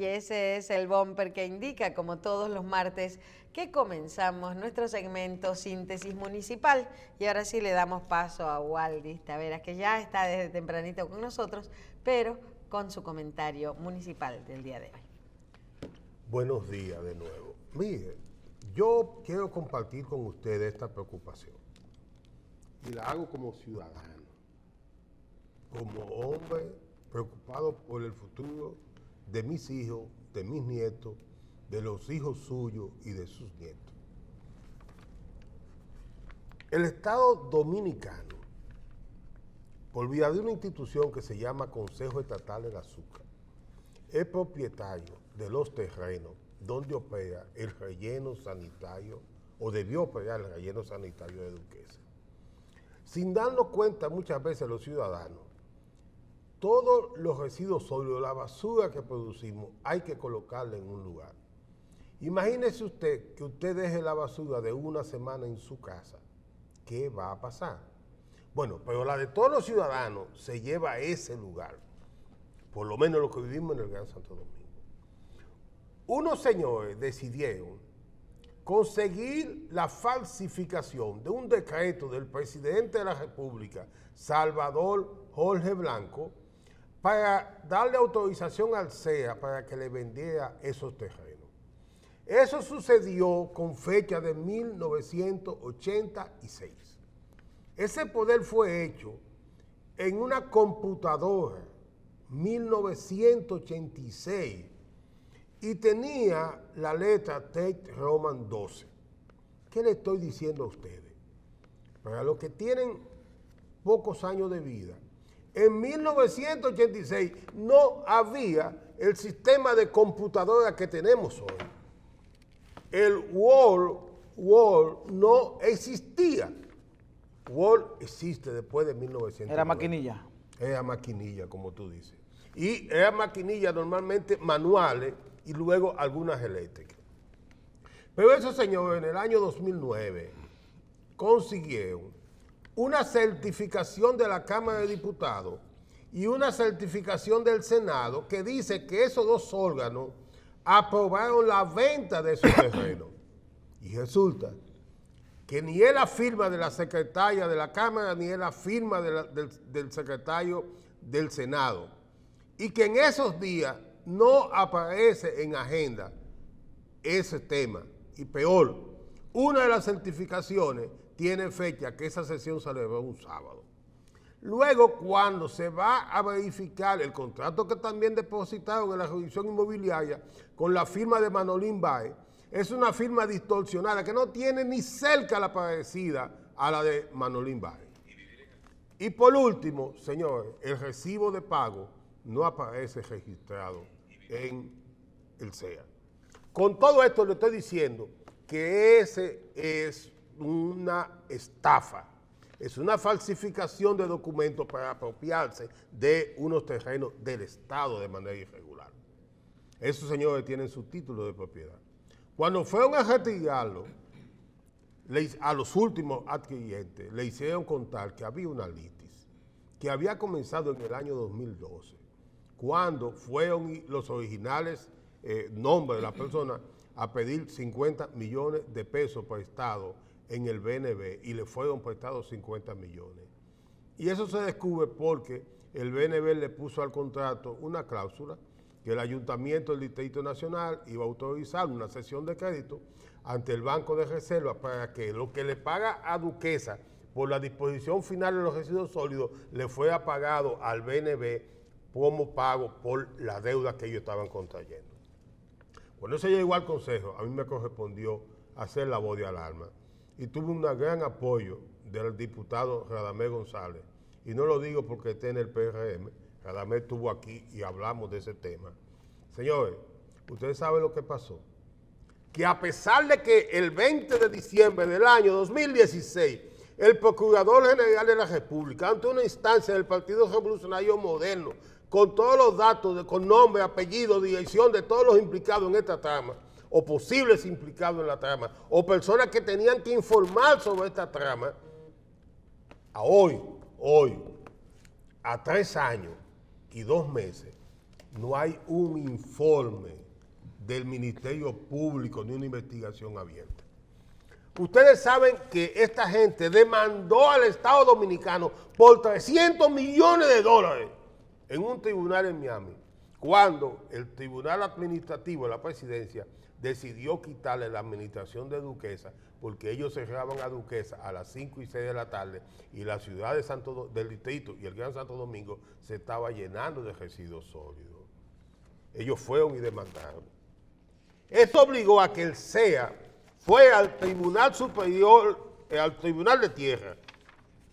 Y ese es el bumper que indica, como todos los martes, que comenzamos nuestro segmento Síntesis Municipal. Y ahora sí le damos paso a Waldis Taveras, que ya está desde tempranito con nosotros, pero con su comentario municipal del día de hoy. Buenos días de nuevo. Mire, yo quiero compartir con ustedes esta preocupación. Y la hago como ciudadano, como hombre preocupado por el futuro de mis hijos, de mis nietos, de los hijos suyos y de sus nietos. El Estado Dominicano, por vía de una institución que se llama Consejo Estatal del Azúcar, es propietario de los terrenos donde opera el relleno sanitario o debió operar el relleno sanitario de Duquesa. Sin darnos cuenta muchas veces los ciudadanos todos los residuos sólidos, la basura que producimos, hay que colocarla en un lugar. Imagínese usted que usted deje la basura de una semana en su casa. ¿Qué va a pasar? Bueno, pero la de todos los ciudadanos se lleva a ese lugar. Por lo menos lo que vivimos en el Gran Santo Domingo. Unos señores decidieron conseguir la falsificación de un decreto del presidente de la República, Salvador Jorge Blanco, para darle autorización al CEA para que le vendiera esos terrenos. Eso sucedió con fecha de 1986. Ese poder fue hecho en una computadora 1986 y tenía la letra text Roman 12. ¿Qué le estoy diciendo a ustedes? Para los que tienen pocos años de vida, en 1986 no había el sistema de computadora que tenemos hoy. El World no existía. Word existe después de 1986. Era maquinilla. Era maquinilla, como tú dices. Y era maquinilla normalmente manuales y luego algunas eléctricas. Pero ese señor, en el año 2009 consiguieron una certificación de la Cámara de Diputados y una certificación del Senado que dice que esos dos órganos aprobaron la venta de esos terrenos. Y resulta que ni es la firma de la secretaria de la Cámara ni es la firma del secretario del Senado. Y que en esos días no aparece en agenda ese tema. Y peor, una de las certificaciones tiene fecha que esa sesión se un sábado. Luego, cuando se va a verificar el contrato que también depositaron en la jurisdicción inmobiliaria con la firma de Manolín Bay, es una firma distorsionada que no tiene ni cerca la parecida a la de Manolín Bay. Y por último, señores, el recibo de pago no aparece registrado en el CEA. Con todo esto le estoy diciendo que ese es una estafa, es una falsificación de documentos para apropiarse de unos terrenos del Estado de manera irregular. Esos señores tienen su título de propiedad. Cuando fueron a retirarlo, a los últimos adquirientes le hicieron contar que había una litis, que había comenzado en el año 2012, cuando fueron los originales eh, nombres de la persona a pedir 50 millones de pesos prestados en el BNB y le fueron prestados 50 millones. Y eso se descubre porque el BNB le puso al contrato una cláusula que el Ayuntamiento del Distrito Nacional iba a autorizar una sesión de crédito ante el Banco de Reserva para que lo que le paga a Duquesa por la disposición final de los residuos sólidos le fuera pagado al BNB como pago por la deuda que ellos estaban contrayendo. Cuando se llegó al Consejo, a mí me correspondió hacer la voz de alarma y tuve un gran apoyo del diputado Radamé González. Y no lo digo porque esté en el PRM, Radamé estuvo aquí y hablamos de ese tema. Señores, ustedes saben lo que pasó. Que a pesar de que el 20 de diciembre del año 2016 el Procurador General de la República, ante una instancia del Partido Revolucionario Moderno, con todos los datos, de, con nombre, apellido, dirección de todos los implicados en esta trama, o posibles implicados en la trama, o personas que tenían que informar sobre esta trama, a hoy, hoy, a tres años y dos meses, no hay un informe del Ministerio Público ni una investigación abierta. Ustedes saben que esta gente demandó al Estado Dominicano por 300 millones de dólares en un tribunal en Miami, cuando el Tribunal Administrativo de la Presidencia decidió quitarle la administración de Duquesa, porque ellos cerraban a Duquesa a las 5 y 6 de la tarde y la ciudad de Santo, del distrito y el Gran Santo Domingo se estaba llenando de residuos sólidos. Ellos fueron y demandaron. Esto obligó a que el SEA fue al Tribunal Superior, eh, al Tribunal de Tierra,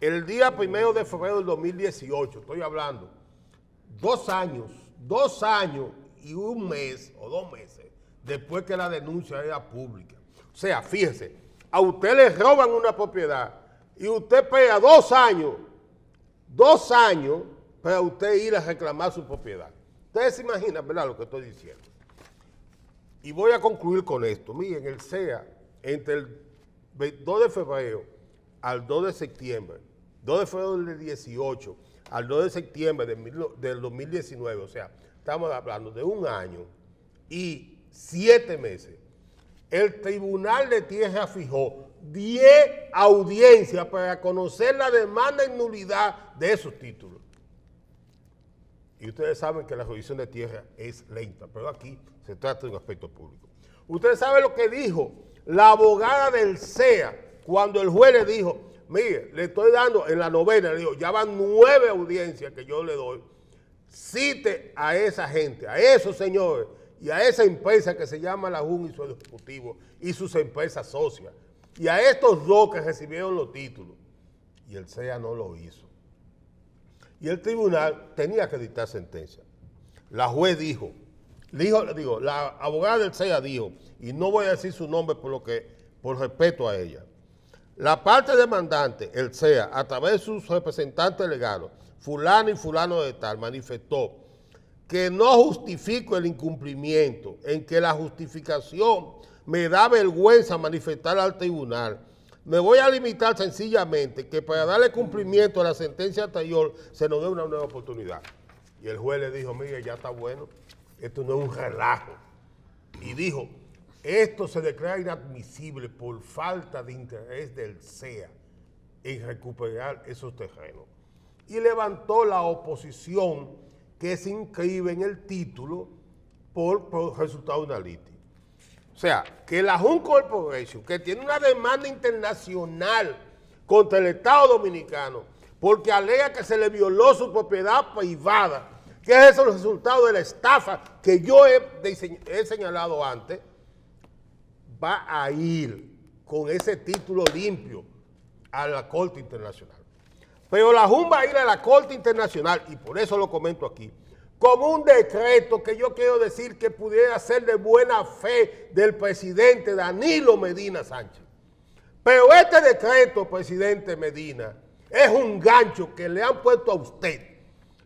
el día primero de febrero del 2018, estoy hablando, dos años, dos años y un mes o dos meses después que la denuncia era pública. O sea, fíjese, a usted le roban una propiedad y usted pega dos años, dos años para usted ir a reclamar su propiedad. Ustedes se imaginan, ¿verdad?, lo que estoy diciendo. Y voy a concluir con esto. Miren, el CEA, entre el 2 de febrero al 2 de septiembre, 2 de febrero del 18 al 2 de septiembre del 2019, o sea, estamos hablando de un año y siete meses, el Tribunal de Tierra fijó 10 audiencias para conocer la demanda en nulidad de esos títulos. Y ustedes saben que la revisión de tierra es lenta, pero aquí se trata de un aspecto público. Ustedes saben lo que dijo la abogada del CEA cuando el juez le dijo, mire, le estoy dando en la novena, le digo, ya van nueve audiencias que yo le doy, cite a esa gente, a esos señores y a esa empresa que se llama la UN y su ejecutivo y sus empresas socias y a estos dos que recibieron los títulos. Y el CEA no lo hizo y el tribunal tenía que dictar sentencia. La juez dijo, dijo digo, la abogada del CEA dijo, y no voy a decir su nombre por, lo que, por respeto a ella, la parte demandante, el CEA, a través de sus representantes legales, fulano y fulano de tal, manifestó que no justifico el incumplimiento, en que la justificación me da vergüenza manifestar al tribunal me voy a limitar sencillamente que para darle cumplimiento a la sentencia anterior se nos dé una nueva oportunidad. Y el juez le dijo, mire, ya está bueno, esto no es un relajo. Y dijo, esto se declara inadmisible por falta de interés del CEA en recuperar esos terrenos. Y levantó la oposición que se inscribe en el título por, resultado de una litis. O sea, que la Jun Corporation, que tiene una demanda internacional contra el Estado Dominicano, porque alega que se le violó su propiedad privada, que es el resultado de la estafa que yo he, señalado antes, va a ir con ese título limpio a la Corte Internacional. Pero la Jun va a ir a la Corte Internacional, y por eso lo comento aquí, como un decreto que yo quiero decir que pudiera ser de buena fe del presidente Danilo Medina Sánchez. Pero este decreto, presidente Medina, es un gancho que le han puesto a usted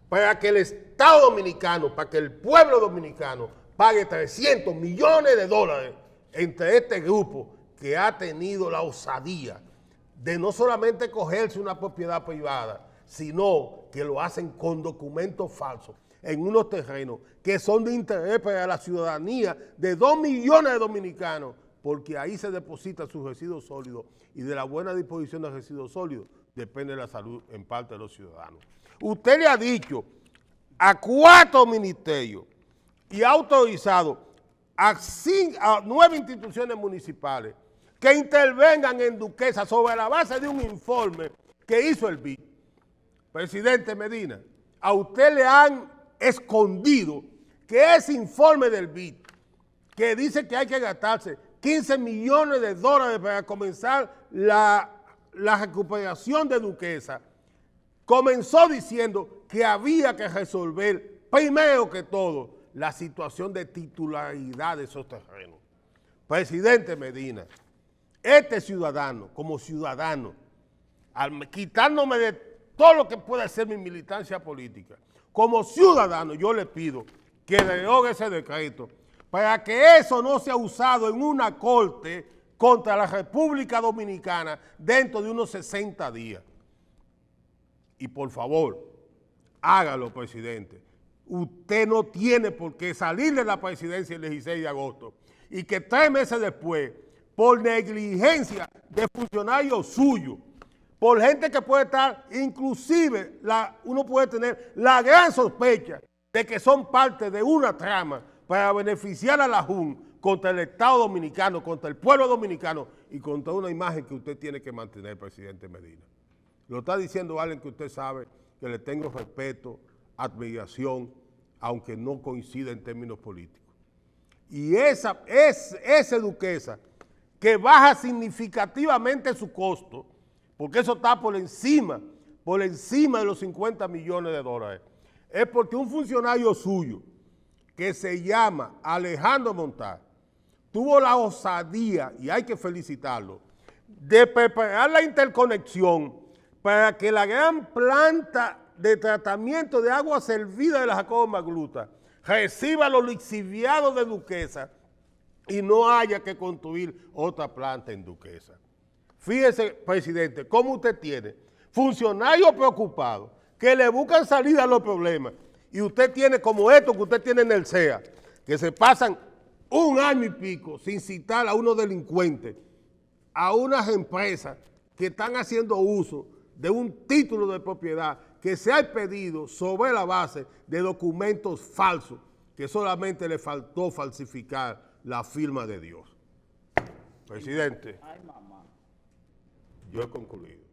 para que el Estado Dominicano, para que el pueblo dominicano pague 300 millones de dólares entre este grupo que ha tenido la osadía de no solamente cogerse una propiedad privada, sino que lo hacen con documentos falsos en unos terrenos que son de interés para la ciudadanía de dos millones de dominicanos, porque ahí se deposita sus residuos sólidos y de la buena disposición de residuos sólidos depende la salud en parte de los ciudadanos. Usted le ha dicho a cuatro ministerios y ha autorizado a, a nueve instituciones municipales que intervengan en Duquesa sobre la base de un informe que hizo el BIC. Presidente Medina, a usted le han escondido que ese informe del BID, que dice que hay que gastarse 15 millones de dólares para comenzar la, recuperación de Duquesa, comenzó diciendo que había que resolver primero que todo la situación de titularidad de esos terrenos. Presidente Medina, este ciudadano, como ciudadano, al quitándome de todo lo que pueda ser mi militancia política. Como ciudadano yo le pido que derogue ese decreto para que eso no sea usado en una corte contra la República Dominicana dentro de unos 60 días. Y por favor, hágalo, presidente. Usted no tiene por qué salir de la presidencia el 16 de agosto y que tres meses después, por negligencia de funcionarios suyos, por gente que puede estar, inclusive uno puede tener la gran sospecha de que son parte de una trama para beneficiar a la JUN contra el Estado Dominicano, contra el pueblo dominicano y contra una imagen que usted tiene que mantener, presidente Medina. Lo está diciendo alguien que usted sabe que le tengo respeto, admiración, aunque no coincida en términos políticos. Y esa, es, esa duquesa que baja significativamente su costo, porque eso está por encima, por encima de los 50 millones de dólares. Es porque un funcionario suyo, que se llama Alejandro Montal, tuvo la osadía, y hay que felicitarlo, de preparar la interconexión para que la gran planta de tratamiento de agua servida de la Jacoba Magluta reciba los lixiviados de Duquesa y no haya que construir otra planta en Duquesa. Fíjese, presidente, cómo usted tiene funcionarios preocupados que le buscan salida a los problemas y usted tiene como esto que usted tiene en el CEA, que se pasan un año y pico sin citar a unos delincuentes, a unas empresas que están haciendo uso de un título de propiedad que se ha pedido sobre la base de documentos falsos, que solamente le faltó falsificar la firma de Dios. Presidente. Ay, mamá. eu concluí.